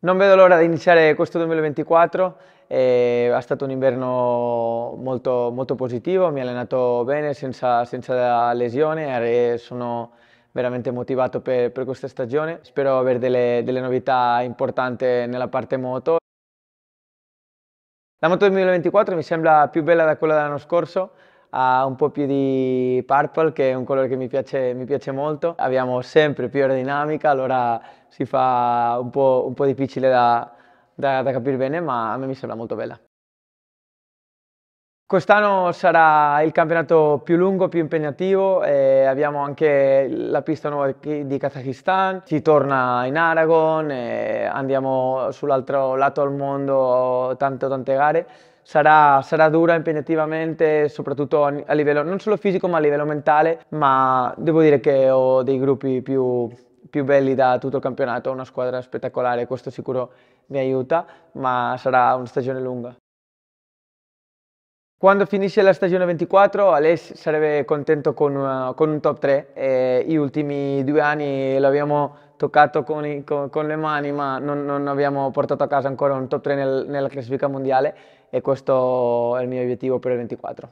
Non vedo l'ora di iniziare questo 2024, è eh, stato un inverno molto, molto, positivo, mi ho allenato bene senza, senza lesione e sono veramente motivato per, per questa stagione. Spero avere delle, delle novità importanti nella parte moto. La moto 2024 mi sembra più bella da quella dell'anno scorso, ha un po' più di purple che è un colore che mi piace, mi piace molto. Abbiamo sempre più aerodinamica, allora si fa un po', un po difficile da, da, da capire bene, ma a me mi sembra molto bella. Quest'anno sarà il campionato più lungo, più impegnativo, abbiamo anche la pista nuova di Kazakistan, si torna in Aragon, andiamo sull'altro lato del mondo, tante tante gare. Sarà, sarà, dura impegnativamente, soprattutto a livello non solo fisico ma a livello mentale, ma devo dire che ho dei gruppi più, più belli da tutto il campionato, una squadra spettacolare, questo sicuro mi aiuta, ma sarà una stagione lunga. Quando finisce la stagione 24 Aless sarebbe contento con, una, eh, con un top 3, eh, gli ultimi due anni l'abbiamo toccato con, i, con, con, le mani ma non, non, abbiamo portato a casa ancora un top 3 nel, nella classifica mondiale e questo è il mio obiettivo per il 24.